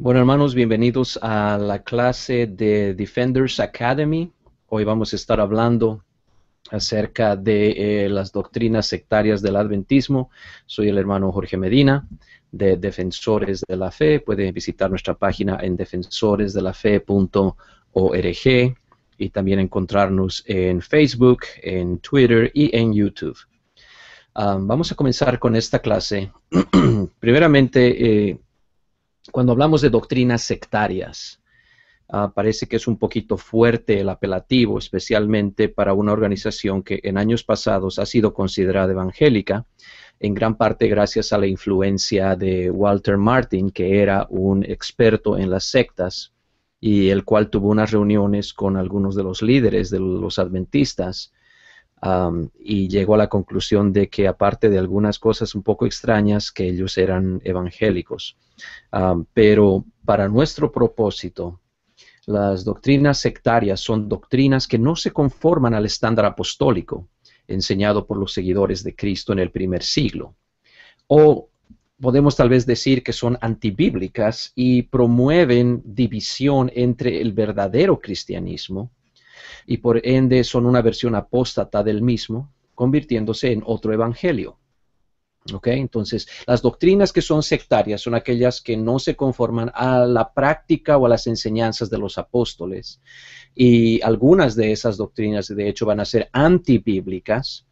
Bueno, hermanos, bienvenidos a la clase de Defenders Academy. Hoy vamos a estar hablando acerca de eh, las doctrinas sectarias del adventismo. Soy el hermano Jorge Medina de Defensores de la Fe. Pueden visitar nuestra página en defensoresdelafe.org y también encontrarnos en Facebook, en Twitter y en YouTube. Ah, vamos a comenzar con esta clase. Primeramente, eh, cuando hablamos de doctrinas sectarias, ah, parece que es un poquito fuerte el apelativo, especialmente para una organización que en años pasados ha sido considerada evangélica, en gran parte gracias a la influencia de Walter Martin, que era un experto en las sectas y el cual tuvo unas reuniones con algunos de los líderes de los adventistas y llegó a la conclusión de que aparte de algunas cosas un poco extrañas, que ellos eran evangélicos. pero para nuestro propósito, las doctrinas sectarias son doctrinas que no se conforman al estándar apostólico enseñado por los seguidores de Cristo en el primer siglo. O podemos tal vez decir que son antibíblicas y promueven división entre el verdadero cristianismo y por ende son una versión apóstata del mismo, convirtiéndose en otro evangelio. entonces, las doctrinas que son sectarias son aquellas que no se conforman a la práctica o a las enseñanzas de los apóstoles. Y algunas de esas doctrinas, de hecho, van a ser antibíblicas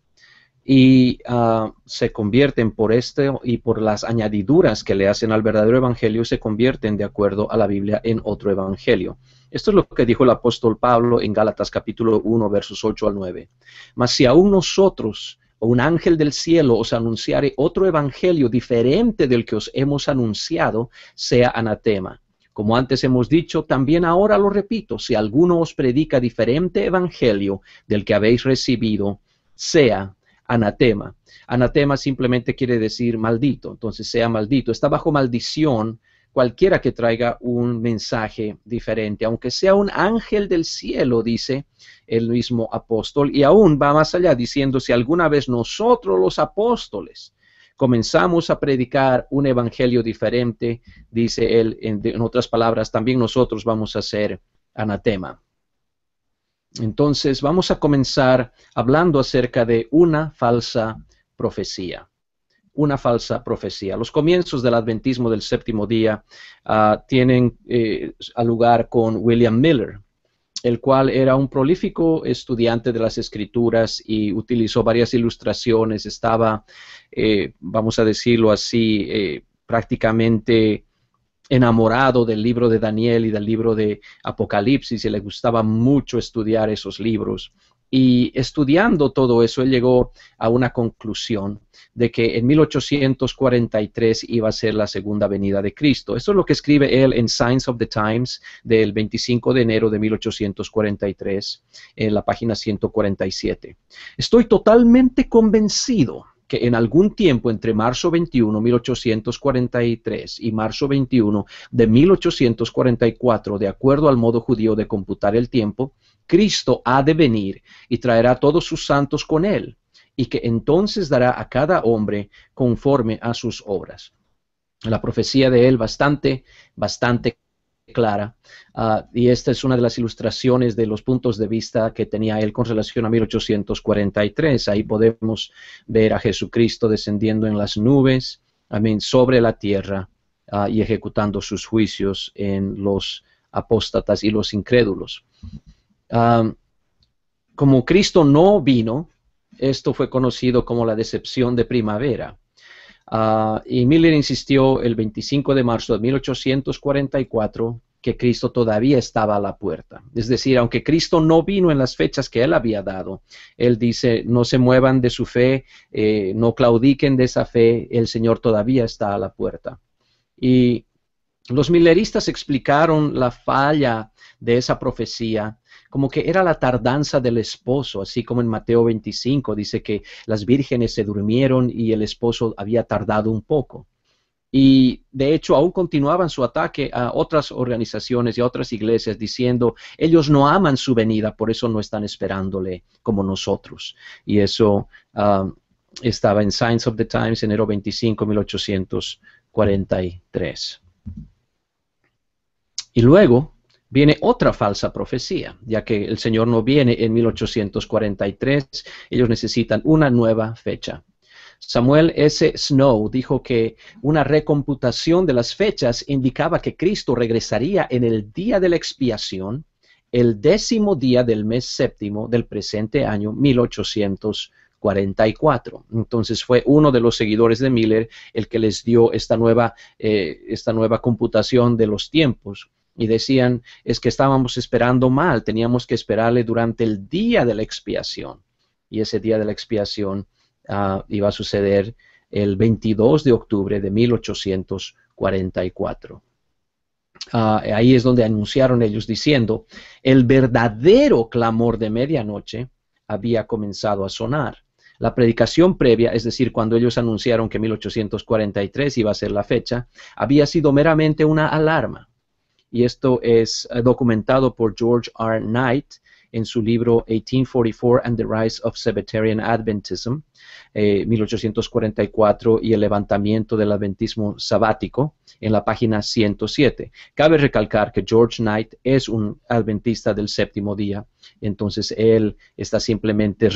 y ah, se convierten por esto y por las añadiduras que le hacen al verdadero evangelio, se convierten de acuerdo a la Biblia en otro evangelio. Esto es lo que dijo el apóstol Pablo en Gálatas capítulo 1 versos 8 al 9. Mas si aún nosotros o un ángel del cielo os anunciare otro evangelio diferente del que os hemos anunciado, sea anatema. Como antes hemos dicho, también ahora lo repito, si alguno os predica diferente evangelio del que habéis recibido, sea anatema. Anatema simplemente quiere decir maldito, entonces sea maldito. Está bajo maldición cualquiera que traiga un mensaje diferente, aunque sea un ángel del cielo, dice el mismo apóstol, y aún va más allá diciendo, si alguna vez nosotros los apóstoles comenzamos a predicar un evangelio diferente, dice él, en, otras palabras, también nosotros vamos a ser anatema. Entonces vamos a comenzar hablando acerca de una falsa profecía. Una falsa profecía. Los comienzos del adventismo del séptimo día ah, tienen eh, a lugar con William Miller, el cual era un prolífico estudiante de las escrituras y utilizó varias ilustraciones, estaba, eh, vamos a decirlo así, eh, prácticamente enamorado del libro de Daniel y del libro de Apocalipsis y le gustaba mucho estudiar esos libros. Y estudiando todo eso, él llegó a una conclusión de que en 1843 iba a ser la segunda venida de Cristo. Eso es lo que escribe él en Signs of the Times del 25 de enero de 1843 en la página 147. Estoy totalmente convencido que en algún tiempo entre marzo 21, 1843 y marzo 21 de 1844, de acuerdo al modo judío de computar el tiempo, Cristo ha de venir y traerá a todos sus santos con él, y que entonces dará a cada hombre conforme a sus obras. La profecía de él bastante, bastante clara. Ah, y esta es una de las ilustraciones de los puntos de vista que tenía él con relación a 1843. Ahí podemos ver a Jesucristo descendiendo en las nubes, amén, sobre la tierra ah, y ejecutando sus juicios en los apóstatas y los incrédulos. Ah, como Cristo no vino, esto fue conocido como la decepción de primavera. Ah, y Miller insistió el 25 de marzo de 1844 que Cristo todavía estaba a la puerta. Es decir, aunque Cristo no vino en las fechas que él había dado, él dice, no se muevan de su fe, eh, no claudiquen de esa fe, el Señor todavía está a la puerta. Y los Milleristas explicaron la falla de esa profecía como que era la tardanza del esposo, así como en Mateo 25 dice que las vírgenes se durmieron y el esposo había tardado un poco. Y de hecho aún continuaban su ataque a otras organizaciones y a otras iglesias diciendo, ellos no aman su venida, por eso no están esperándole como nosotros. Y eso um, estaba en Signs of the Times, enero 25, 1843. Y luego, viene otra falsa profecía, ya que el Señor no viene en 1843, ellos necesitan una nueva fecha. Samuel S. Snow dijo que una recomputación de las fechas indicaba que Cristo regresaría en el día de la expiación, el décimo día del mes séptimo del presente año 1844. Entonces fue uno de los seguidores de Miller el que les dio esta nueva, eh, esta nueva computación de los tiempos y decían es que estábamos esperando mal, teníamos que esperarle durante el día de la expiación. Y ese día de la expiación ah, iba a suceder el 22 de octubre de 1844. Ah, ahí es donde anunciaron ellos diciendo, el verdadero clamor de medianoche había comenzado a sonar. La predicación previa, es decir, cuando ellos anunciaron que 1843 iba a ser la fecha, había sido meramente una alarma y esto es eh, documentado por George R. Knight en su libro 1844 and the Rise of Sabbatarian Adventism, 1844 eh, y el levantamiento del adventismo sabático en la página 107. Cabe recalcar que George Knight es un adventista del séptimo día, entonces él está simplemente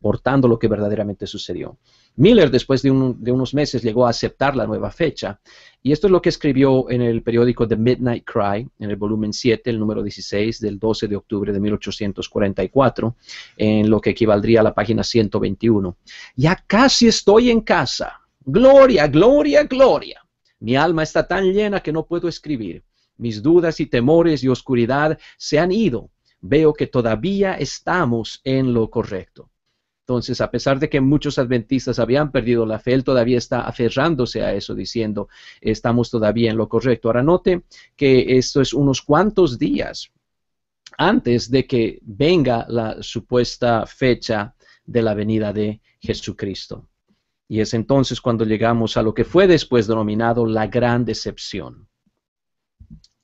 portando lo que verdaderamente sucedió. Miller, después de, unos meses, llegó a aceptar la nueva fecha. Y esto es lo que escribió en el periódico The Midnight Cry, en el volumen 7, el número 16, del 12 de octubre de 1844, en lo que equivaldría a la página 121. Ya casi estoy en casa. Gloria, gloria, gloria. Mi alma está tan llena que no puedo escribir. Mis dudas y temores y oscuridad se han ido. Veo que todavía estamos en lo correcto. Entonces, a pesar de que muchos adventistas habían perdido la fe, él todavía está aferrándose a eso, diciendo, estamos todavía en lo correcto. Ahora note que esto es unos cuantos días antes de que venga la supuesta fecha de la venida de Jesucristo. Y es entonces cuando llegamos a lo que fue después denominado la gran decepción.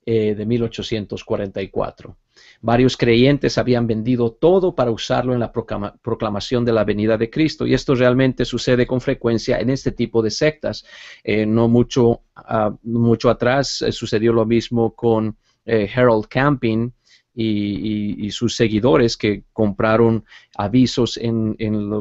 Eh, de 1844. Varios creyentes habían vendido todo para usarlo en la proclamación de la venida de Cristo y esto realmente sucede con frecuencia en este tipo de sectas. Eh, no mucho, ah, mucho atrás eh, sucedió lo mismo con Harold Camping, y, sus seguidores que compraron avisos en,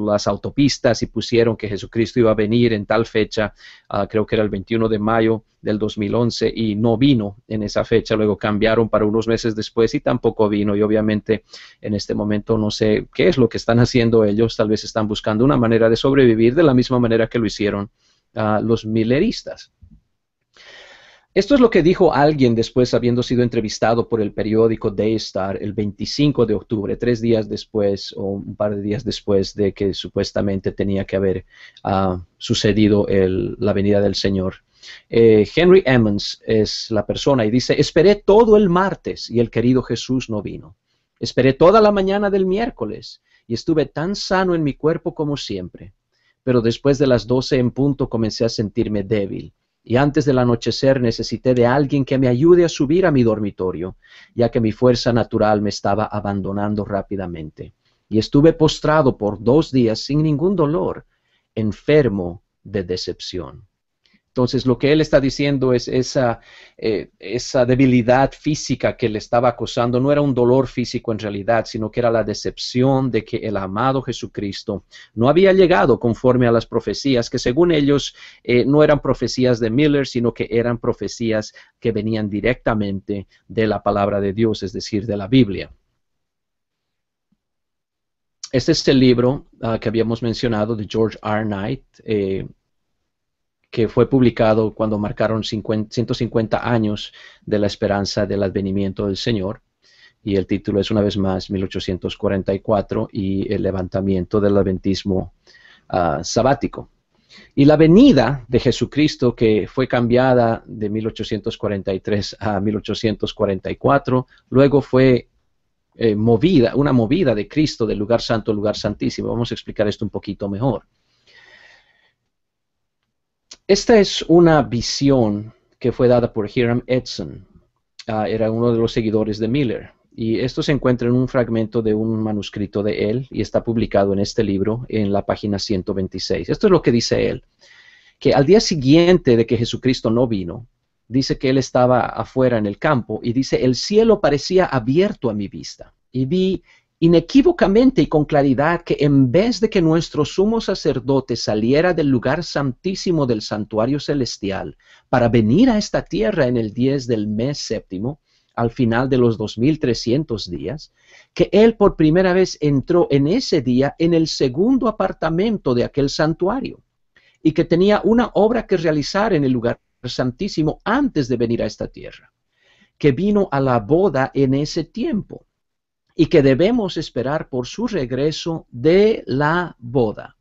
las autopistas y pusieron que Jesucristo iba a venir en tal fecha, ah, creo que era el 21 de mayo del 2011 y no vino en esa fecha, luego cambiaron para unos meses después y tampoco vino y obviamente en este momento no sé qué es lo que están haciendo ellos, tal vez están buscando una manera de sobrevivir de la misma manera que lo hicieron ah, los mileristas. Esto es lo que dijo alguien después habiendo sido entrevistado por el periódico Daystar el 25 de octubre, tres días después o un par de días después de que supuestamente tenía que haber ah, sucedido la venida del Señor. Eh, Henry Emmons es la persona y dice, esperé todo el martes y el querido Jesús no vino. Esperé toda la mañana del miércoles y estuve tan sano en mi cuerpo como siempre. Pero después de las 12 en punto comencé a sentirme débil y antes del anochecer necesité de alguien que me ayude a subir a mi dormitorio, ya que mi fuerza natural me estaba abandonando rápidamente. Y estuve postrado por dos días sin ningún dolor, enfermo de decepción. Entonces, lo que él está diciendo es esa, eh, esa debilidad física que le estaba acosando no era un dolor físico en realidad, sino que era la decepción de que el amado Jesucristo no había llegado conforme a las profecías, que según ellos eh, no eran profecías de Miller, sino que eran profecías que venían directamente de la palabra de Dios, es decir, de la Biblia. Este es el libro ah, que habíamos mencionado de George R. Knight. Eh, que fue publicado cuando marcaron 150 años de la esperanza del advenimiento del Señor. Y el título es una vez más 1844 y el levantamiento del adventismo ah, sabático. Y la venida de Jesucristo, que fue cambiada de 1843 a 1844, luego fue eh, movida, una movida de Cristo del lugar santo al lugar santísimo. Vamos a explicar esto un poquito mejor. Esta es una visión que fue dada por Hiram Edson. Ah, era uno de los seguidores de Miller. Y esto se encuentra en un fragmento de un manuscrito de él y está publicado en este libro en la página 126. Esto es lo que dice él. Que al día siguiente de que Jesucristo no vino, dice que él estaba afuera en el campo y dice, el cielo parecía abierto a mi vista y vi inequívocamente y con claridad que en vez de que nuestro sumo sacerdote saliera del lugar santísimo del santuario celestial para venir a esta tierra en el 10 del mes séptimo, al final de los 2300 días, que él por primera vez entró en ese día en el segundo apartamento de aquel santuario y que tenía una obra que realizar en el lugar santísimo antes de venir a esta tierra, que vino a la boda en ese tiempo y que debemos esperar por su regreso de la boda.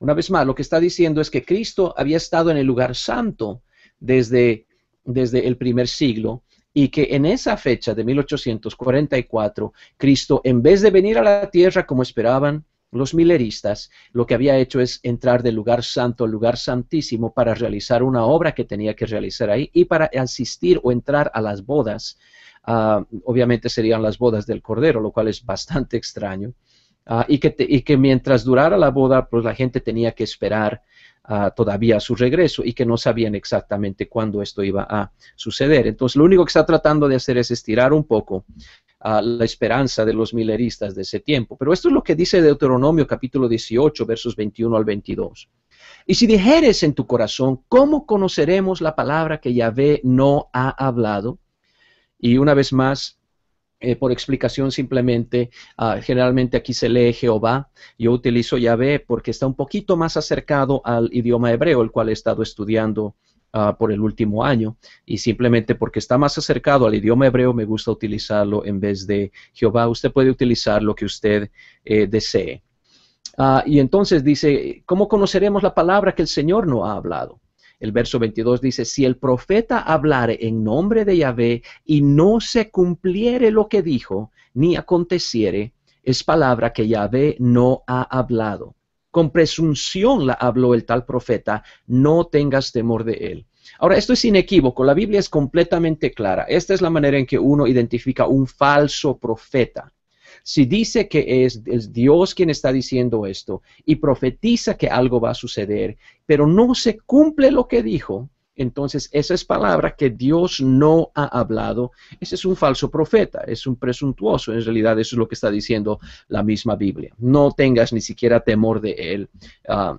Una vez más, lo que está diciendo es que Cristo había estado en el lugar santo desde, desde el primer siglo y que en esa fecha de 1844, Cristo, en vez de venir a la tierra como esperaban los mileristas, lo que había hecho es entrar del lugar santo al lugar santísimo para realizar una obra que tenía que realizar ahí y para asistir o entrar a las bodas Ah, obviamente serían las bodas del Cordero, lo cual es bastante extraño. Ah, y, que que mientras durara la boda, pues la gente tenía que esperar ah, todavía su regreso y que no sabían exactamente cuándo esto iba a suceder. Entonces, lo único que está tratando de hacer es estirar un poco la esperanza de los mileristas de ese tiempo. Pero esto es lo que dice Deuteronomio capítulo 18, versos 21 al 22. Y si dijeres en tu corazón, ¿cómo conoceremos la palabra que Yahvé no ha hablado? Y una vez más, eh, por explicación simplemente, ah, generalmente aquí se lee Jehová, yo utilizo Yahvé porque está un poquito más acercado al idioma hebreo, el cual he estado estudiando ah, por el último año, y simplemente porque está más acercado al idioma hebreo me gusta utilizarlo en vez de Jehová, usted puede utilizar lo que usted eh, desee. Ah, y entonces dice, ¿cómo conoceremos la palabra que el Señor no ha hablado? El verso 22 dice, si el profeta hablare en nombre de Yahvé y no se cumpliere lo que dijo, ni aconteciere, es palabra que Yahvé no ha hablado. Con presunción la habló el tal profeta, no tengas temor de él. Ahora, esto es inequívoco, la Biblia es completamente clara. Esta es la manera en que uno identifica un falso profeta. Si dice que es, Dios quien está diciendo esto y profetiza que algo va a suceder, pero no se cumple lo que dijo, entonces, esa es palabra que Dios no ha hablado. Ese es un falso profeta, es un presuntuoso. En realidad, eso es lo que está diciendo la misma Biblia. No tengas ni siquiera temor de él. Ah,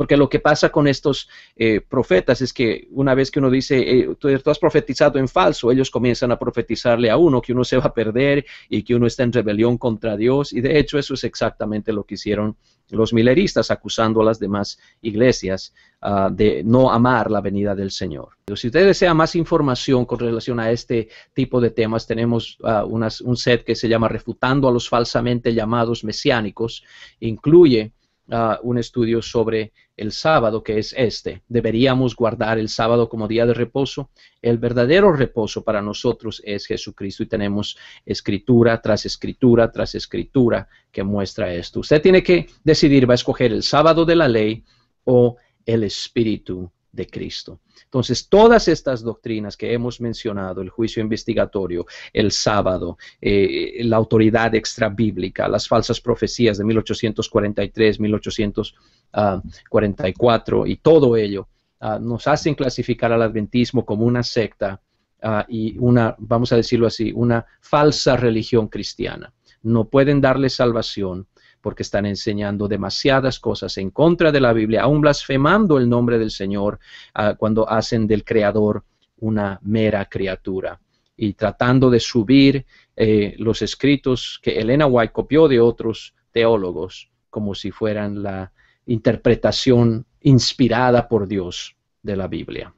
porque lo que pasa con estos eh, profetas es que una vez que uno dice, eh, tú, has profetizado en falso, ellos comienzan a profetizarle a uno que uno se va a perder y que uno está en rebelión contra Dios. Y de hecho eso es exactamente lo que hicieron los mileristas, acusando a las demás iglesias ah, de no amar la venida del Señor. Si usted desea más información con relación a este tipo de temas, tenemos ah, un set que se llama Refutando a los falsamente llamados mesiánicos. Incluye ah, un estudio sobre el sábado, que es este. Deberíamos guardar el sábado como día de reposo. El verdadero reposo para nosotros es Jesucristo y tenemos escritura tras escritura tras escritura que muestra esto. Usted tiene que decidir, va a escoger el sábado de la ley o el espíritu de Cristo. Entonces, todas estas doctrinas que hemos mencionado, el juicio investigatorio, el sábado, eh, la autoridad extrabíblica, las falsas profecías de 1843, 1844 y todo ello, ah, nos hacen clasificar al adventismo como una secta ah, y una, vamos a decirlo así, una falsa religión cristiana. No pueden darle salvación, porque están enseñando demasiadas cosas en contra de la Biblia, aún blasfemando el nombre del Señor ah, cuando hacen del Creador una mera criatura y tratando de subir eh, los escritos que Elena White copió de otros teólogos como si fueran la interpretación inspirada por Dios de la Biblia.